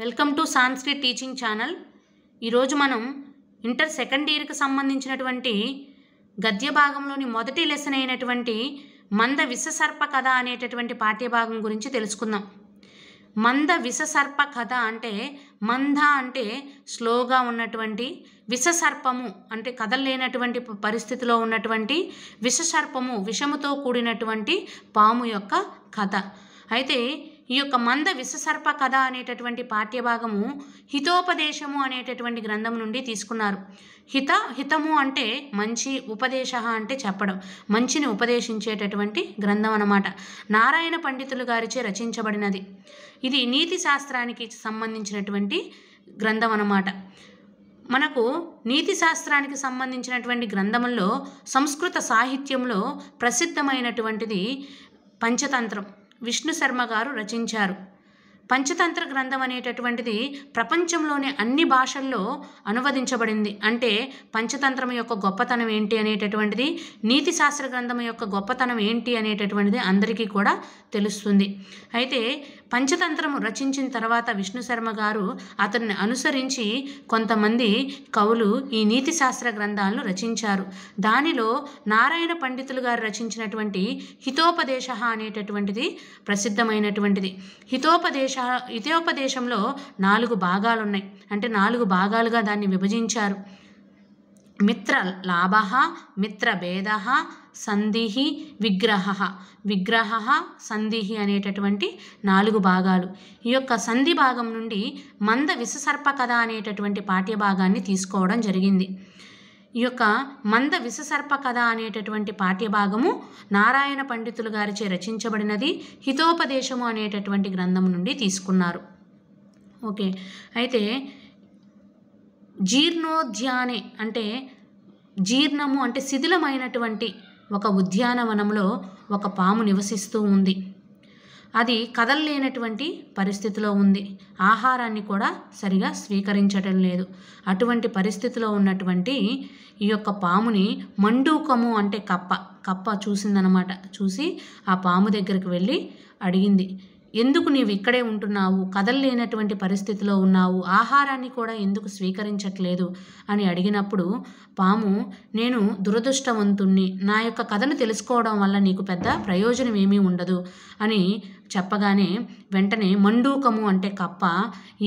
welcome to Sanskrit teaching channel ఈరోజు మనం inter second ఇయర్కి సంబంధించినటువంటి గద్య భాగంలోని మొదటి లెసన్ అయినటువంటి మంద విషసర్ప కథ అనేటటువంటి పాఠ్యభాగం గురించి తెలుసుకుందాం మంద విషసర్ప కథ అంటే మంద అంటే స్లోగా ఉన్నటువంటి విషసర్పము అంటే లేనటువంటి పరిస్థితిలో ఉన్నటువంటి విషసర్పము విషముతో కూడినటువంటి పాము యొక్క కథ అయితే ఈ యొక్క మంద విషసర్ప కథ అనేటటువంటి పాఠ్యభాగము హితోపదేశము అనేటటువంటి గ్రంథం నుండి తీసుకున్నారు హిత హితము అంటే మంచి ఉపదేశ అంటే చెప్పడం మంచిని ఉపదేశించేటటువంటి గ్రంథం అన్నమాట నారాయణ పండితులు గారిచే రచించబడినది ఇది నీతి శాస్త్రానికి సంబంధించినటువంటి గ్రంథం అన్నమాట మనకు నీతి శాస్త్రానికి సంబంధించినటువంటి గ్రంథంలో సంస్కృత సాహిత్యంలో ప్రసిద్ధమైనటువంటిది పంచతంత్రం విష్ణు శర్మ గారు రచించారు పంచతంత్ర గ్రంథం అనేటటువంటిది ప్రపంచంలోని అన్ని భాషల్లో అనువదించబడింది అంటే పంచతంత్రం యొక్క గొప్పతనం ఏంటి అనేటటువంటిది నీతి శాస్త్ర గ్రంథం యొక్క గొప్పతనం ఏంటి అనేటటువంటిది అందరికీ కూడా తెలుస్తుంది అయితే పంచతంత్రము రచించిన తర్వాత విష్ణు శర్మ గారు అతన్ని అనుసరించి కొంతమంది కవులు ఈ నీతి శాస్త్ర గ్రంథాలను రచించారు దానిలో నారాయణ పండితులు గారు రచించినటువంటి హితోపదేశ అనేటటువంటిది ప్రసిద్ధమైనటువంటిది హితోపదేశ హితోపదేశంలో నాలుగు భాగాలు ఉన్నాయి అంటే నాలుగు భాగాలుగా దాన్ని విభజించారు మిత్ర లాభ మిత్ర భేద సంధిహి విగ్రహ విగ్రహ సంధిహి అనేటటువంటి నాలుగు భాగాలు ఈ యొక్క సంధి భాగం నుండి మంద విషసర్ప కథ అనేటటువంటి పాఠ్యభాగాన్ని తీసుకోవడం జరిగింది ఈ యొక్క మంద విషసర్ప కథ అనేటటువంటి పాఠ్యభాగము నారాయణ పండితులు గారిచే రచించబడినది హితోపదేశము అనేటటువంటి గ్రంథం నుండి తీసుకున్నారు ఓకే అయితే జీర్ణోధ్యానే అంటే జీర్ణము అంటే శిథిలమైనటువంటి ఒక ఉద్యానవనంలో ఒక పాము నివసిస్తూ ఉంది అది కదల్లేనటువంటి పరిస్థితిలో ఉంది ఆహారాన్ని కూడా సరిగా స్వీకరించటం లేదు అటువంటి పరిస్థితిలో ఉన్నటువంటి ఈ యొక్క పాముని మండూకము అంటే కప్ప కప్ప చూసిందనమాట చూసి ఆ పాము దగ్గరికి వెళ్ళి అడిగింది ఎందుకు నీవు ఇక్కడే ఉంటున్నావు కదలలేనటువంటి పరిస్థితిలో ఉన్నావు ఆహారాన్ని కూడా ఎందుకు స్వీకరించట్లేదు అని అడిగినప్పుడు పాము నేను దురదృష్టవంతుణ్ణి నా యొక్క కథను తెలుసుకోవడం వల్ల నీకు పెద్ద ప్రయోజనం ఏమీ ఉండదు అని చెప్పగానే వెంటనే మండూకము అంటే కప్ప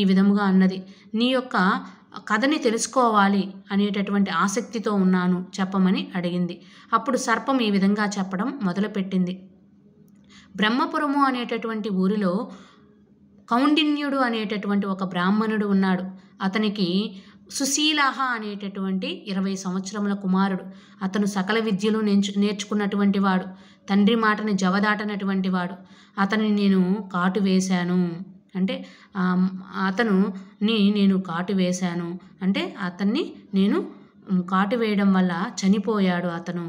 ఈ విధముగా అన్నది నీ యొక్క కథని తెలుసుకోవాలి అనేటటువంటి ఆసక్తితో ఉన్నాను చెప్పమని అడిగింది అప్పుడు సర్పం ఈ విధంగా చెప్పడం మొదలుపెట్టింది బ్రహ్మపురము అనేటటువంటి ఊరిలో కౌండిన్యుడు అనేటటువంటి ఒక బ్రాహ్మణుడు ఉన్నాడు అతనికి సుశీలహ అనేటటువంటి ఇరవై సంవత్సరముల కుమారుడు అతను సకల విద్యలు నేర్చు నేర్చుకున్నటువంటి వాడు తండ్రి మాటని జవదాటనటువంటి వాడు అతని నేను కాటు వేశాను అంటే అతనుని నేను కాటు వేశాను అంటే అతన్ని నేను కాటు వేయడం వల్ల చనిపోయాడు అతను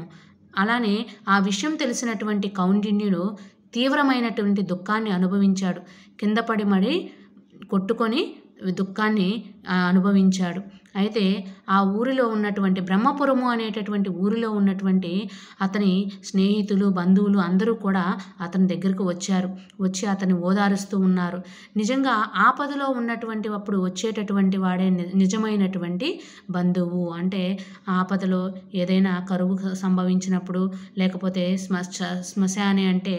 అలానే ఆ విషయం తెలిసినటువంటి కౌండిన్యుడు తీవ్రమైనటువంటి దుఃఖాన్ని అనుభవించాడు కింద పడి మడి కొట్టుకొని దుఃఖాన్ని అనుభవించాడు అయితే ఆ ఊరిలో ఉన్నటువంటి బ్రహ్మపురము అనేటటువంటి ఊరిలో ఉన్నటువంటి అతని స్నేహితులు బంధువులు అందరూ కూడా అతని దగ్గరకు వచ్చారు వచ్చి అతన్ని ఓదారుస్తూ ఉన్నారు నిజంగా ఆపదలో ఉన్నటువంటి అప్పుడు వచ్చేటటువంటి వాడే నిజమైనటువంటి బంధువు అంటే ఆపదలో ఏదైనా కరువు సంభవించినప్పుడు లేకపోతే శ్మశ అంటే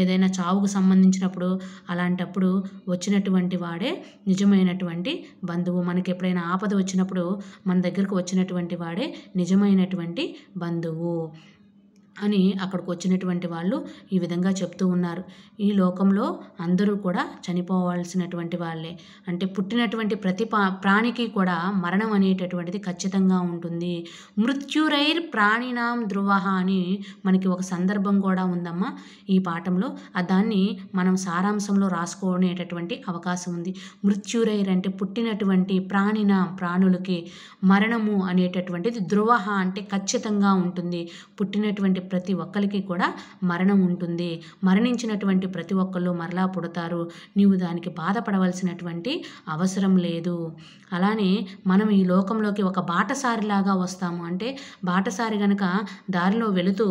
ఏదైనా చావుకు సంబంధించినప్పుడు అలాంటప్పుడు వచ్చినటువంటి వాడే నిజమైనటువంటి బంధువు మనకి ఎప్పుడైనా ఆపద వచ్చినప్పుడు మన దగ్గరకు వచ్చినటువంటి వాడే నిజమైనటువంటి బంధువు అని అక్కడికి వచ్చినటువంటి వాళ్ళు ఈ విధంగా చెప్తూ ఉన్నారు ఈ లోకంలో అందరూ కూడా చనిపోవాల్సినటువంటి వాళ్ళే అంటే పుట్టినటువంటి ప్రతి ప్రాణికి కూడా మరణం అనేటటువంటిది ఖచ్చితంగా ఉంటుంది మృత్యురైర్ ప్రాణినాం ధ్రువ అని మనకి ఒక సందర్భం కూడా ఉందమ్మా ఈ పాఠంలో దాన్ని మనం సారాంశంలో రాసుకునేటటువంటి అవకాశం ఉంది మృత్యురైర్ అంటే పుట్టినటువంటి ప్రాణిన ప్రాణులకి మరణము అనేటటువంటిది ధ్రువ అంటే ఖచ్చితంగా ఉంటుంది పుట్టినటువంటి ప్రతి ఒక్కరికి కూడా మరణం ఉంటుంది మరణించినటువంటి ప్రతి ఒక్కళ్ళు మరలా పుడతారు నీవు దానికి బాధపడవలసినటువంటి అవసరం లేదు అలానే మనం ఈ లోకంలోకి ఒక బాటసారిలాగా వస్తాము అంటే బాటసారి గనక దారిలో వెళుతూ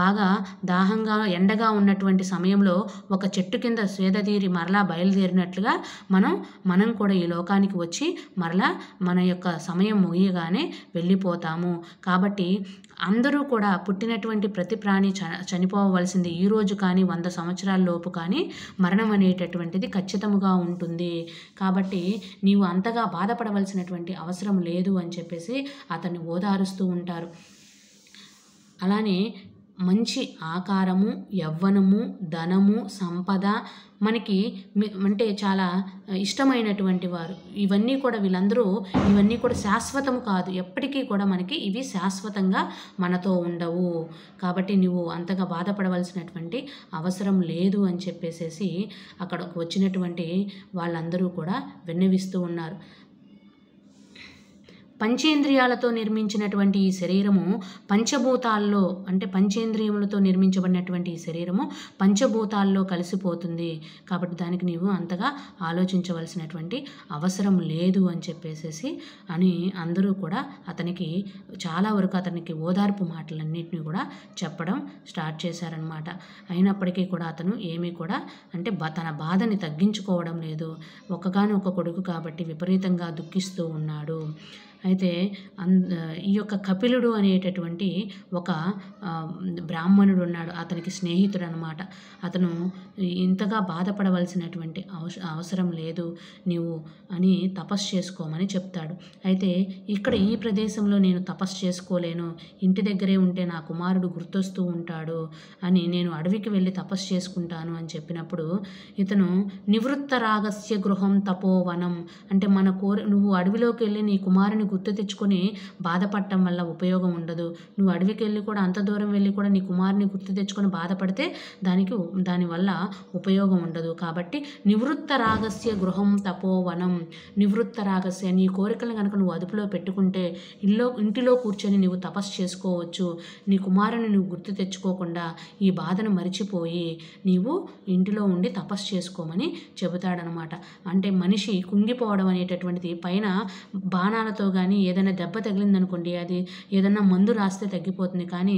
బాగా దాహంగా ఎండగా ఉన్నటువంటి సమయంలో ఒక చెట్టు కింద స్వేదీరి మరలా బయలుదేరినట్లుగా మనం మనం కూడా ఈ లోకానికి వచ్చి మరలా మన యొక్క సమయం ముగియగానే వెళ్ళిపోతాము కాబట్టి అందరూ కూడా పుట్టినటువంటి ప్రతి ప్రాణి చ చనిపోవలసింది ఈ రోజు కానీ వంద సంవత్సరాల లోపు కానీ మరణం అనేటటువంటిది ఖచ్చితముగా ఉంటుంది కాబట్టి నీవు అంతగా బాధపడవలసినటువంటి అవసరం లేదు అని చెప్పేసి అతన్ని ఓదారుస్తూ ఉంటారు అలానే మంచి ఆకారము యవ్వనము ధనము సంపద మనకి అంటే చాలా ఇష్టమైనటువంటి వారు ఇవన్నీ కూడా వీళ్ళందరూ ఇవన్నీ కూడా శాశ్వతము కాదు ఎప్పటికీ కూడా మనకి ఇవి శాశ్వతంగా మనతో ఉండవు కాబట్టి నువ్వు అంతగా బాధపడవలసినటువంటి అవసరం లేదు అని చెప్పేసేసి అక్కడ వచ్చినటువంటి వాళ్ళందరూ కూడా విన్నవిస్తూ ఉన్నారు పంచేంద్రియాలతో నిర్మించినటువంటి ఈ శరీరము పంచభూతాల్లో అంటే పంచేంద్రియములతో నిర్మించబడినటువంటి ఈ శరీరము పంచభూతాల్లో కలిసిపోతుంది కాబట్టి దానికి నీవు అంతగా ఆలోచించవలసినటువంటి అవసరం లేదు అని చెప్పేసేసి అని అందరూ కూడా అతనికి చాలా వరకు అతనికి ఓదార్పు మాటలన్నింటినీ కూడా చెప్పడం స్టార్ట్ చేశారనమాట అయినప్పటికీ కూడా అతను ఏమీ కూడా అంటే తన బాధని తగ్గించుకోవడం లేదు ఒక్కగాని ఒక కొడుకు కాబట్టి విపరీతంగా దుఃఖిస్తూ ఉన్నాడు అయితే ఈ యొక్క కపిలుడు అనేటటువంటి ఒక బ్రాహ్మణుడు ఉన్నాడు అతనికి స్నేహితుడు అనమాట అతను ఇంతగా బాధపడవలసినటువంటి అవసరం లేదు నీవు అని తపస్సు చేసుకోమని చెప్తాడు అయితే ఇక్కడ ఈ ప్రదేశంలో నేను తపస్సు చేసుకోలేను ఇంటి దగ్గరే ఉంటే నా కుమారుడు గుర్తొస్తూ ఉంటాడు అని నేను అడవికి వెళ్ళి తపస్సు చేసుకుంటాను అని చెప్పినప్పుడు ఇతను నివృత్త రాగస్య గృహం తపోవనం అంటే మన కోరి నువ్వు అడవిలోకి వెళ్ళి నీ కుమారుని గుర్తు తెచ్చుకొని బాధపడటం వల్ల ఉపయోగం ఉండదు నువ్వు అడవికి వెళ్ళి కూడా అంత దూరం వెళ్ళి కూడా నీ కుమారుని గుర్తు తెచ్చుకొని బాధపడితే దానికి దానివల్ల ఉపయోగం ఉండదు కాబట్టి నివృత్త రాగస్య గృహం తపోవనం నివృత్త రాగస్య నీ కోరికలను కనుక నువ్వు అదుపులో పెట్టుకుంటే ఇల్లో ఇంటిలో కూర్చొని నువ్వు తపస్సు చేసుకోవచ్చు నీ కుమారుని నువ్వు గుర్తు తెచ్చుకోకుండా ఈ బాధను మరిచిపోయి నీవు ఇంటిలో ఉండి తపస్సు చేసుకోమని చెబుతాడనమాట అంటే మనిషి కుంగిపోవడం అనేటటువంటిది పైన బాణాలతో కానీ ఏదైనా దెబ్బ తగిలిందనుకోండి అది ఏదైనా మందు రాస్తే తగ్గిపోతుంది కానీ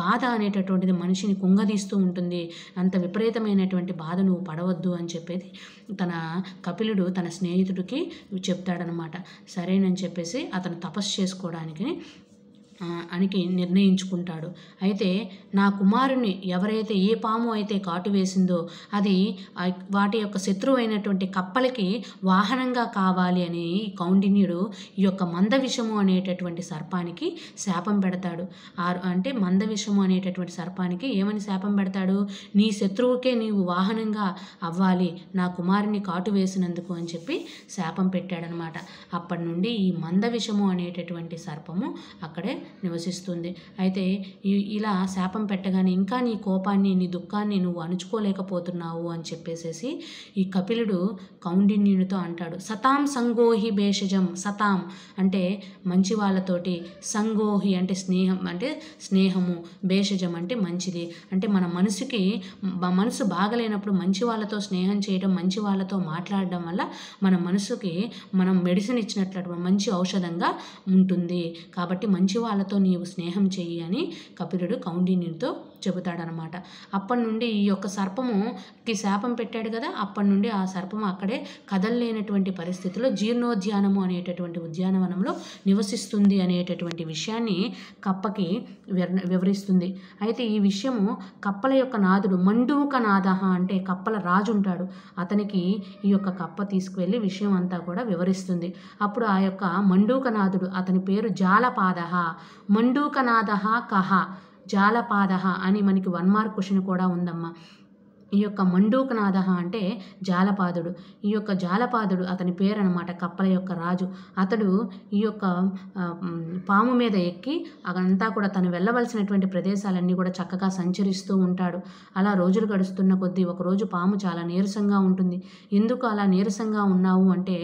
బాధ అనేటటువంటిది మనిషిని కుంగదీస్తూ ఉంటుంది అంత విపరీతమైనటువంటి బాధ నువ్వు పడవద్దు అని చెప్పేది తన కపిలుడు తన స్నేహితుడికి చెప్తాడనమాట సరేనని చెప్పేసి అతను తపస్సు చేసుకోవడానికి అనికి నిర్ణయించుకుంటాడు అయితే నా కుమారుని ఎవరైతే ఏ పాము అయితే కాటు వేసిందో అది వాటి యొక్క శత్రువు అయినటువంటి కప్పలకి వాహనంగా కావాలి అని కౌండిన్యుడు ఈ యొక్క మంద విషము అనేటటువంటి సర్పానికి శాపం పెడతాడు ఆరు అంటే మంద విషము అనేటటువంటి సర్పానికి ఏమని శాపం పెడతాడు నీ శత్రువుకే నీవు వాహనంగా అవ్వాలి నా కుమారుని కాటు వేసినందుకు అని చెప్పి శాపం పెట్టాడనమాట అప్పటి నుండి ఈ మంద విషము అనేటటువంటి సర్పము అక్కడే నివసిస్తుంది అయితే ఇలా శాపం పెట్టగానే ఇంకా నీ కోపాన్ని నీ దుఃఖాన్ని నువ్వు అణుచుకోలేకపోతున్నావు అని చెప్పేసేసి ఈ కపిలుడు కౌండిన్యునితో అంటాడు సతాం సంగోహి భేషజం సతాం అంటే మంచి వాళ్ళతోటి సంగోహి అంటే స్నేహం అంటే స్నేహము భేషజం అంటే మంచిది అంటే మన మనసుకి మనసు బాగలేనప్పుడు మంచి వాళ్ళతో స్నేహం చేయడం మంచి వాళ్ళతో మాట్లాడడం వల్ల మన మనసుకి మనం మెడిసిన్ ఇచ్చినట్లు మంచి ఔషధంగా ఉంటుంది కాబట్టి మంచి వాళ్ళ వాళ్ళతో నీవు స్నేహం చెయ్యి అని కపిలుడు కౌండిన్యుడితో చెబుతాడనమాట అప్పటి నుండి ఈ యొక్క సర్పముకి శాపం పెట్టాడు కదా అప్పటి నుండి ఆ సర్పం అక్కడే కదల్లేనటువంటి పరిస్థితిలో జీర్ణోద్యానము అనేటటువంటి ఉద్యానవనంలో నివసిస్తుంది అనేటటువంటి విషయాన్ని కప్పకి వివరిస్తుంది అయితే ఈ విషయము కప్పల యొక్క నాదుడు మండూక నాదహ అంటే కప్పల రాజు ఉంటాడు అతనికి ఈ యొక్క కప్ప తీసుకువెళ్ళి విషయం అంతా కూడా వివరిస్తుంది అప్పుడు ఆ యొక్క మండూక నాదుడు అతని పేరు జాలపాదహ మండూకనాథ కహ జాలపాద అని మనకి వన్ మార్క్ క్వశ్చన్ కూడా ఉందమ్మా ఈ యొక్క మండూకనాథ అంటే జాలపాదుడు ఈ యొక్క జాలపాదుడు అతని పేరు అనమాట కప్పల యొక్క రాజు అతడు ఈ యొక్క పాము మీద ఎక్కి అదంతా కూడా తను వెళ్ళవలసినటువంటి ప్రదేశాలన్నీ కూడా చక్కగా సంచరిస్తూ ఉంటాడు అలా రోజులు గడుస్తున్న కొద్దీ ఒకరోజు పాము చాలా నీరసంగా ఉంటుంది ఎందుకు అలా నీరసంగా ఉన్నావు అంటే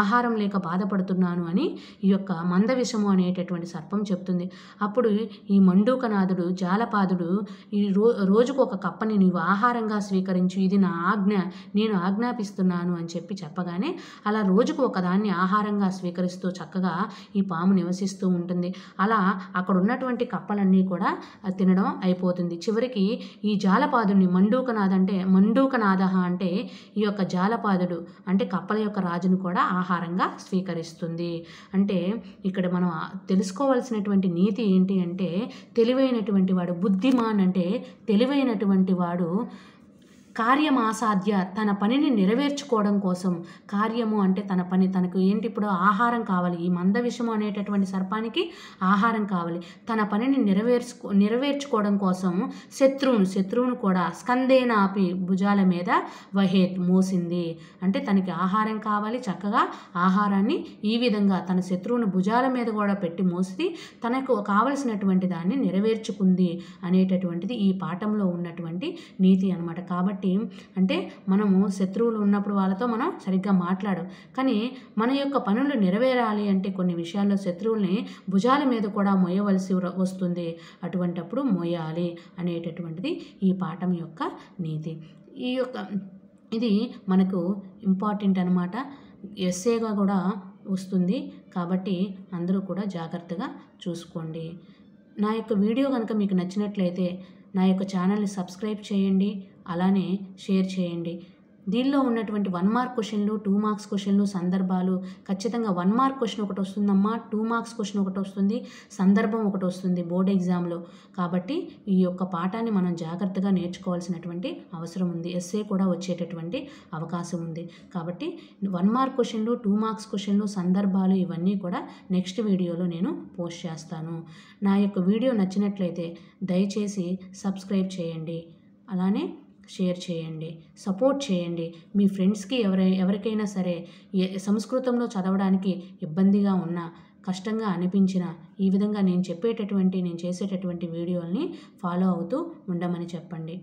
ఆహారం లేక బాధపడుతున్నాను అని ఈ యొక్క మందవిషము అనేటటువంటి సర్పం చెప్తుంది అప్పుడు ఈ మండూకనాథుడు జాలపాదుడు ఈ రో రోజుకు ఒక కప్పని నీవు ఆహారంగా స్వీకరించు ఇది నా ఆజ్ఞ నేను ఆజ్ఞాపిస్తున్నాను అని చెప్పి చెప్పగానే అలా రోజుకు ఒకదాన్ని ఆహారంగా స్వీకరిస్తూ చక్కగా ఈ పాము నివసిస్తూ ఉంటుంది అలా అక్కడ ఉన్నటువంటి కప్పలన్నీ కూడా తినడం అయిపోతుంది చివరికి ఈ జాలపాదుని మండూకనాథ అంటే మండూకనాథ అంటే ఈ యొక్క జాలపాదుడు అంటే కప్పల యొక్క రాజును కూడా ఆహారంగా స్వీకరిస్తుంది అంటే ఇక్కడ మనం తెలుసుకోవాల్సినటువంటి నీతి ఏంటి అంటే తెలివైనటువంటి వాడు బుద్ధిమాన్ అంటే తెలివైనటువంటి వాడు కార్యమాసాధ్య తన పనిని నెరవేర్చుకోవడం కోసం కార్యము అంటే తన పని తనకు ఏంటి ఇప్పుడు ఆహారం కావాలి ఈ మంద విషము అనేటటువంటి సర్పానికి ఆహారం కావాలి తన పనిని నెరవేర్చుకో నెరవేర్చుకోవడం కోసం శత్రువును శత్రువును కూడా స్కందేనాపి భుజాల మీద వహేత్ మోసింది అంటే తనకి ఆహారం కావాలి చక్కగా ఆహారాన్ని ఈ విధంగా తన శత్రువును భుజాల మీద కూడా పెట్టి మోసి తనకు కావలసినటువంటి దాన్ని నెరవేర్చుకుంది అనేటటువంటిది ఈ పాఠంలో ఉన్నటువంటి నీతి అనమాట కాబట్టి కాబట్టి అంటే మనము శత్రువులు ఉన్నప్పుడు వాళ్ళతో మనం సరిగ్గా మాట్లాడు కానీ మన యొక్క పనులు నెరవేరాలి అంటే కొన్ని విషయాల్లో శత్రువుల్ని భుజాల మీద కూడా మోయవలసి వస్తుంది అటువంటప్పుడు మోయాలి అనేటటువంటిది ఈ పాఠం యొక్క నీతి ఈ యొక్క ఇది మనకు ఇంపార్టెంట్ అనమాట ఎస్సేగా కూడా వస్తుంది కాబట్టి అందరూ కూడా జాగ్రత్తగా చూసుకోండి నా యొక్క వీడియో కనుక మీకు నచ్చినట్లయితే నా యొక్క ఛానల్ని సబ్స్క్రైబ్ చేయండి అలానే షేర్ చేయండి దీనిలో ఉన్నటువంటి వన్ మార్క్ క్వశ్చన్లు టూ మార్క్స్ క్వశ్చన్లు సందర్భాలు ఖచ్చితంగా వన్ మార్క్ క్వశ్చన్ ఒకటి వస్తుందమ్మా టూ మార్క్స్ క్వశ్చన్ ఒకటి వస్తుంది సందర్భం ఒకటి వస్తుంది బోర్డ్ ఎగ్జామ్లో కాబట్టి ఈ యొక్క పాఠాన్ని మనం జాగ్రత్తగా నేర్చుకోవాల్సినటువంటి అవసరం ఉంది ఎస్ఏ కూడా వచ్చేటటువంటి అవకాశం ఉంది కాబట్టి వన్ మార్క్ క్వశ్చన్లు టూ మార్క్స్ క్వశ్చన్లు సందర్భాలు ఇవన్నీ కూడా నెక్స్ట్ వీడియోలో నేను పోస్ట్ చేస్తాను నా యొక్క వీడియో నచ్చినట్లయితే దయచేసి సబ్స్క్రైబ్ చేయండి అలానే షేర్ చేయండి సపోర్ట్ చేయండి మీ ఫ్రెండ్స్కి ఎవరై ఎవరికైనా సరే ఏ సంస్కృతంలో చదవడానికి ఇబ్బందిగా ఉన్నా కష్టంగా అనిపించిన ఈ విధంగా నేను చెప్పేటటువంటి నేను చేసేటటువంటి వీడియోల్ని ఫాలో అవుతూ ఉండమని చెప్పండి